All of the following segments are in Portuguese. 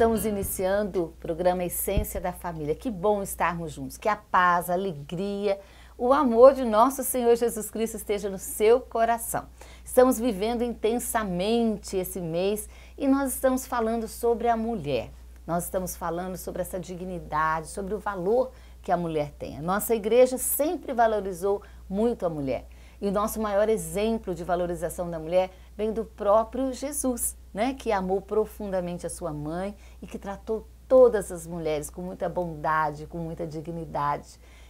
Estamos iniciando o programa Essência da Família. Que bom estarmos juntos. Que a paz, a alegria, o amor de nosso Senhor Jesus Cristo esteja no seu coração. Estamos vivendo intensamente esse mês e nós estamos falando sobre a mulher. Nós estamos falando sobre essa dignidade, sobre o valor que a mulher tem. A nossa igreja sempre valorizou muito a mulher. E o nosso maior exemplo de valorização da mulher vem do próprio Jesus né, que amou profundamente a sua mãe e que tratou todas as mulheres com muita bondade, com muita dignidade.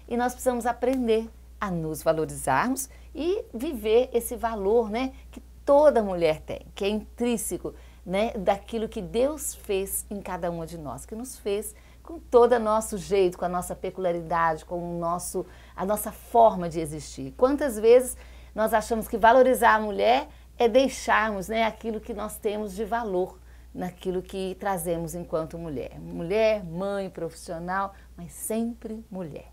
E nós precisamos aprender a nos valorizarmos e viver esse valor, né, que toda mulher tem, que é intrínseco, né, daquilo que Deus fez em cada uma de nós, que nos fez com todo o nosso jeito, com a nossa peculiaridade, com o nosso, a nossa forma de existir. Quantas vezes nós achamos que valorizar a mulher é deixarmos né, aquilo que nós temos de valor naquilo que trazemos enquanto mulher. Mulher, mãe, profissional, mas sempre mulher.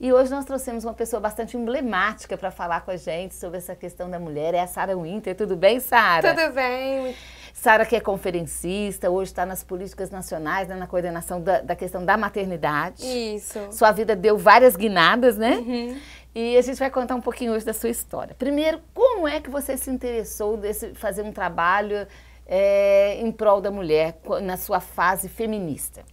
E hoje nós trouxemos uma pessoa bastante emblemática para falar com a gente sobre essa questão da mulher, é a Sara Winter. Tudo bem, Sara? Tudo bem. Sara, que é conferencista, hoje está nas políticas nacionais, né, na coordenação da, da, questão da maternidade. Isso. Sua vida deu várias guinadas, né? Uhum. E a gente vai contar um pouquinho hoje da sua história. Primeiro, como é que você se interessou desse fazer um trabalho é, em prol da mulher na sua fase feminista?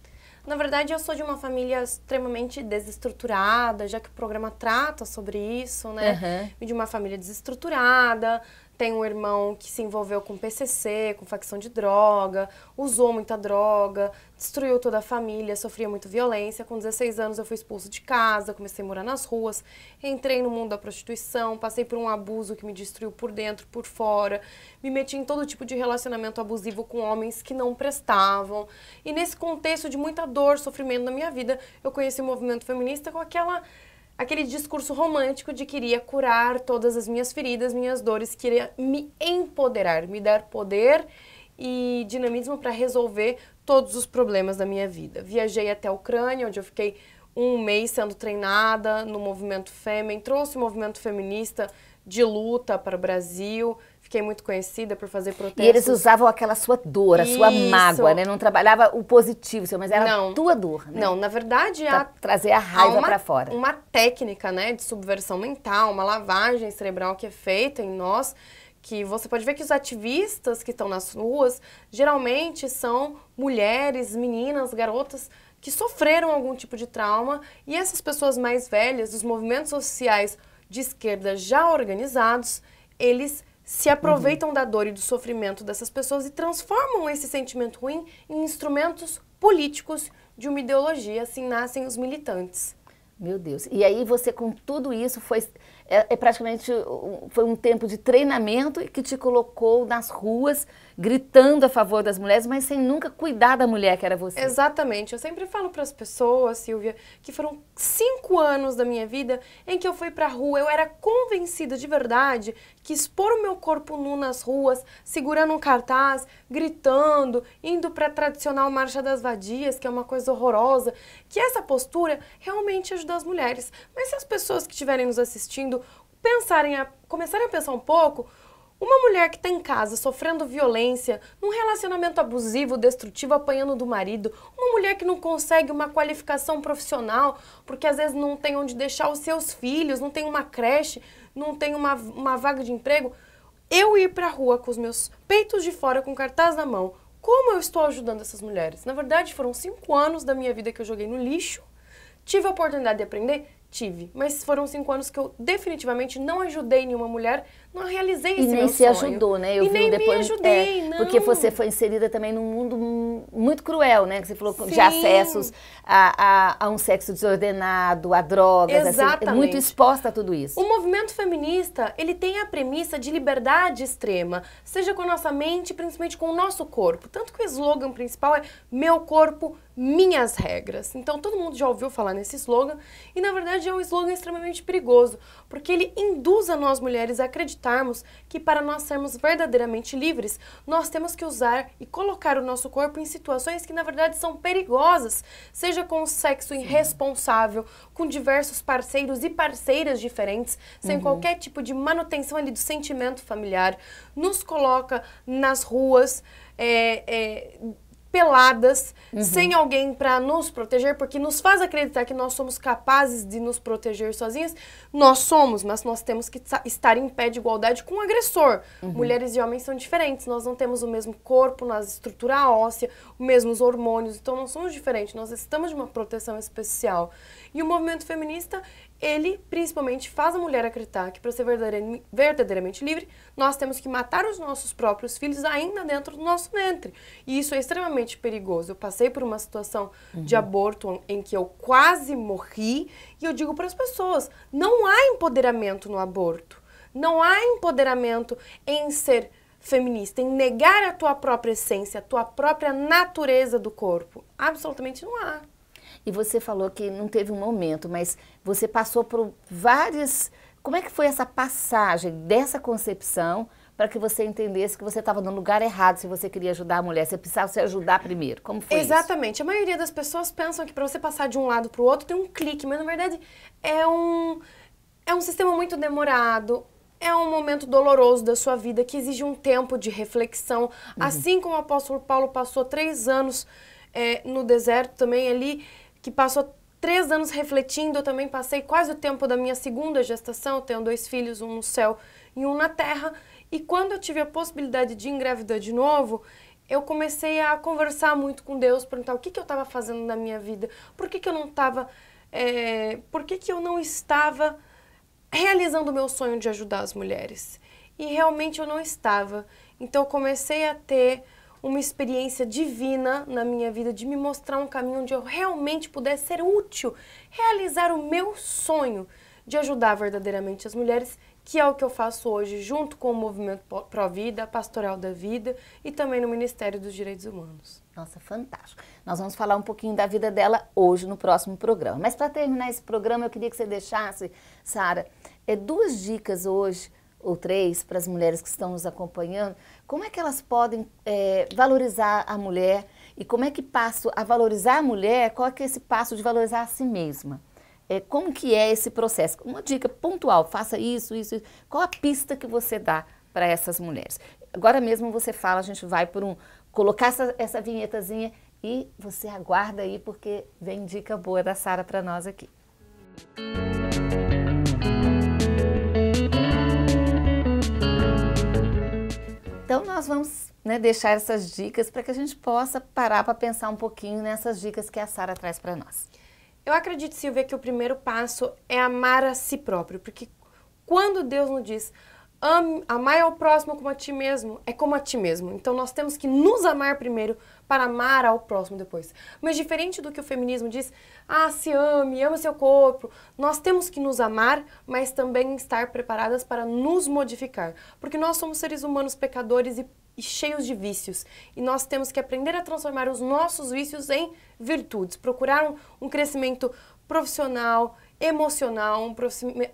Na verdade, eu sou de uma família extremamente desestruturada, já que o programa trata sobre isso, né? Uhum. De uma família desestruturada, tem um irmão que se envolveu com PCC, com facção de droga, usou muita droga, destruiu toda a família, sofria muito violência. Com 16 anos eu fui expulso de casa, comecei a morar nas ruas, entrei no mundo da prostituição, passei por um abuso que me destruiu por dentro, por fora, me meti em todo tipo de relacionamento abusivo com homens que não prestavam. E nesse contexto de muita dor, sofrimento na minha vida, eu conheci o movimento feminista com aquela aquele discurso romântico de queria curar todas as minhas feridas, minhas dores, queria me empoderar, me dar poder e dinamismo para resolver todos os problemas da minha vida. Viajei até a Ucrânia, onde eu fiquei um mês sendo treinada no movimento fêmea, trouxe o movimento feminista de luta para o Brasil, Fiquei muito conhecida por fazer protestos. E eles usavam aquela sua dor, a Isso. sua mágoa, né? Não trabalhava o positivo, mas era não, a tua dor, né? Não, na verdade... Pra a, trazer a raiva para fora. Uma técnica, né, de subversão mental, uma lavagem cerebral que é feita em nós, que você pode ver que os ativistas que estão nas ruas, geralmente são mulheres, meninas, garotas que sofreram algum tipo de trauma, e essas pessoas mais velhas, os movimentos sociais de esquerda já organizados, eles se aproveitam uhum. da dor e do sofrimento dessas pessoas e transformam esse sentimento ruim em instrumentos políticos de uma ideologia. Assim nascem os militantes. Meu Deus. E aí você com tudo isso foi é, é praticamente foi um tempo de treinamento que te colocou nas ruas gritando a favor das mulheres, mas sem nunca cuidar da mulher que era você. Exatamente. Eu sempre falo para as pessoas, Silvia, que foram cinco anos da minha vida em que eu fui para a rua. Eu era convencida de verdade que expor o meu corpo nu nas ruas, segurando um cartaz, gritando, indo para a tradicional marcha das vadias, que é uma coisa horrorosa, que essa postura realmente ajuda as mulheres. Mas se as pessoas que estiverem nos assistindo pensarem a, começarem a pensar um pouco, uma mulher que está em casa sofrendo violência, num relacionamento abusivo, destrutivo, apanhando do marido, uma mulher que não consegue uma qualificação profissional porque às vezes não tem onde deixar os seus filhos, não tem uma creche, não tem uma, uma vaga de emprego. Eu ir para a rua com os meus peitos de fora, com cartaz na mão, como eu estou ajudando essas mulheres? Na verdade, foram cinco anos da minha vida que eu joguei no lixo. Tive a oportunidade de aprender? Tive. Mas foram cinco anos que eu definitivamente não ajudei nenhuma mulher não realizei esse e nem se sonho. ajudou, né? Eu e vi nem depois, me é, ajudei, é, não. Porque você foi inserida também num mundo muito cruel, né? Que você falou Sim. de acessos a, a, a, um sexo desordenado, a drogas, assim, é Exatamente. Assim, muito exposta a tudo isso. O movimento feminista, ele tem a premissa de liberdade extrema, seja com a nossa mente, principalmente com o nosso corpo. Tanto que o slogan principal é meu corpo, minhas regras. Então todo mundo já ouviu falar nesse slogan e na verdade é um slogan extremamente perigoso, porque ele induz a nós mulheres a acreditar acreditarmos que para nós sermos verdadeiramente livres, nós temos que usar e colocar o nosso corpo em situações que na verdade são perigosas, seja com o sexo irresponsável, com diversos parceiros e parceiras diferentes, sem uhum. qualquer tipo de manutenção ali do sentimento familiar, nos coloca nas ruas, é, é, peladas, uhum. sem alguém para nos proteger, porque nos faz acreditar que nós somos capazes de nos proteger sozinhas. Nós somos, mas nós temos que estar em pé de igualdade com o agressor. Uhum. Mulheres e homens são diferentes, nós não temos o mesmo corpo, nós estrutura óssea, os mesmos hormônios, então não somos diferentes, nós estamos de uma proteção especial. E o movimento feminista ele principalmente faz a mulher acreditar que para ser verdadeiramente livre, nós temos que matar os nossos próprios filhos ainda dentro do nosso ventre. E isso é extremamente perigoso. Eu passei por uma situação uhum. de aborto em que eu quase morri, e eu digo para as pessoas: não há empoderamento no aborto. Não há empoderamento em ser feminista, em negar a tua própria essência, a tua própria natureza do corpo. Absolutamente não há. E você falou que não teve um momento, mas você passou por várias. Como é que foi essa passagem dessa concepção para que você entendesse que você estava no lugar errado se você queria ajudar a mulher. Você precisava se ajudar primeiro. Como foi Exatamente. Isso? A maioria das pessoas pensam que para você passar de um lado para o outro tem um clique, mas na verdade é um, é um sistema muito demorado. É um momento doloroso da sua vida que exige um tempo de reflexão. Uhum. Assim como o apóstolo Paulo passou três anos é, no deserto também ali, que passou três anos refletindo, eu também passei quase o tempo da minha segunda gestação, tenho dois filhos, um no céu e um na terra. E quando eu tive a possibilidade de engravidar de novo, eu comecei a conversar muito com Deus, perguntar o que, que eu estava fazendo na minha vida, por que, que eu não estava, é, por que, que eu não estava realizando o meu sonho de ajudar as mulheres. E realmente eu não estava. Então eu comecei a ter uma experiência divina na minha vida, de me mostrar um caminho onde eu realmente pudesse ser útil, realizar o meu sonho de ajudar verdadeiramente as mulheres, que é o que eu faço hoje, junto com o Movimento Pro Vida, Pastoral da Vida e também no Ministério dos Direitos Humanos. Nossa, fantástico. Nós vamos falar um pouquinho da vida dela hoje no próximo programa. Mas para terminar esse programa, eu queria que você deixasse, Sara, eh, duas dicas hoje ou três para as mulheres que estão nos acompanhando, como é que elas podem é, valorizar a mulher e como é que passo a valorizar a mulher, qual é, que é esse passo de valorizar a si mesma? É, como que é esse processo? Uma dica pontual, faça isso, isso, isso. Qual a pista que você dá para essas mulheres? Agora mesmo você fala, a gente vai por um, colocar essa, essa vinhetazinha e você aguarda aí porque vem dica boa da Sara para nós aqui. Música Então, nós vamos né, deixar essas dicas para que a gente possa parar para pensar um pouquinho nessas dicas que a Sara traz para nós. Eu acredito, Silvia, que o primeiro passo é amar a si próprio, porque quando Deus nos diz, Ame, amai ao próximo como a ti mesmo é como a ti mesmo. Então nós temos que nos amar primeiro para amar ao próximo depois. Mas diferente do que o feminismo diz, ah, se ame, ama seu corpo, nós temos que nos amar, mas também estar preparadas para nos modificar. Porque nós somos seres humanos pecadores e, e cheios de vícios. E nós temos que aprender a transformar os nossos vícios em virtudes, procurar um, um crescimento profissional, emocional, um,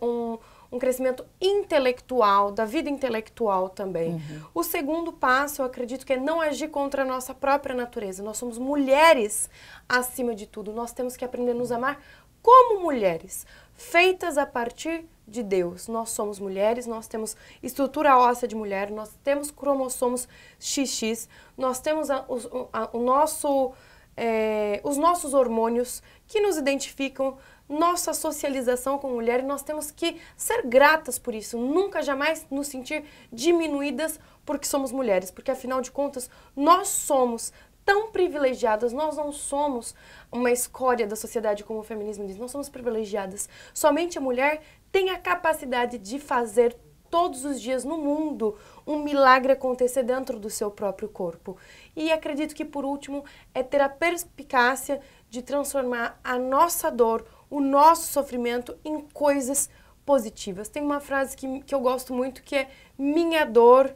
um um crescimento intelectual, da vida intelectual também. Uhum. O segundo passo, eu acredito que é não agir contra a nossa própria natureza. Nós somos mulheres acima de tudo. Nós temos que aprender a nos amar como mulheres, feitas a partir de Deus. Nós somos mulheres, nós temos estrutura óssea de mulher, nós temos cromossomos XX, nós temos a, o, a, o nosso, é, os nossos hormônios que nos identificam nossa socialização com mulher e nós temos que ser gratas por isso, nunca jamais nos sentir diminuídas porque somos mulheres, porque afinal de contas nós somos tão privilegiadas, nós não somos uma escória da sociedade como o feminismo diz, nós somos privilegiadas. Somente a mulher tem a capacidade de fazer todos os dias no mundo um milagre acontecer dentro do seu próprio corpo. E acredito que por último é ter a perspicácia de transformar a nossa dor o nosso sofrimento em coisas positivas. Tem uma frase que, que eu gosto muito que é: minha dor.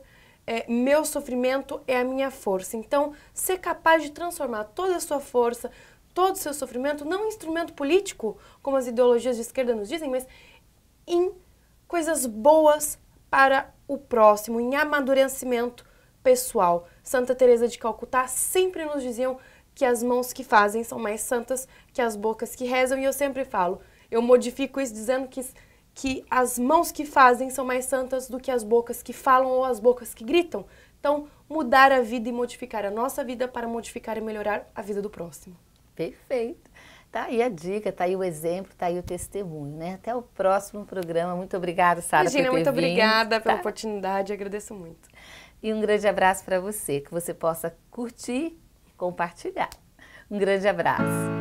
É, meu sofrimento é a minha força. Então, ser capaz de transformar toda a sua força, todo o seu sofrimento, não em instrumento político, como as ideologias de esquerda nos dizem, mas em coisas boas para o próximo, em amadurecimento pessoal. Santa Teresa de Calcutá sempre nos diziam que as mãos que fazem são mais santas que as bocas que rezam. E eu sempre falo, eu modifico isso dizendo que, que as mãos que fazem são mais santas do que as bocas que falam ou as bocas que gritam. Então, mudar a vida e modificar a nossa vida para modificar e melhorar a vida do próximo. Perfeito. Tá aí a dica, tá aí o exemplo, tá aí o testemunho, né? Até o próximo programa. Muito obrigada, Sara, por ter muito vindo. obrigada pela tá? oportunidade, agradeço muito. E um grande abraço para você, que você possa curtir compartilhar. Um grande abraço!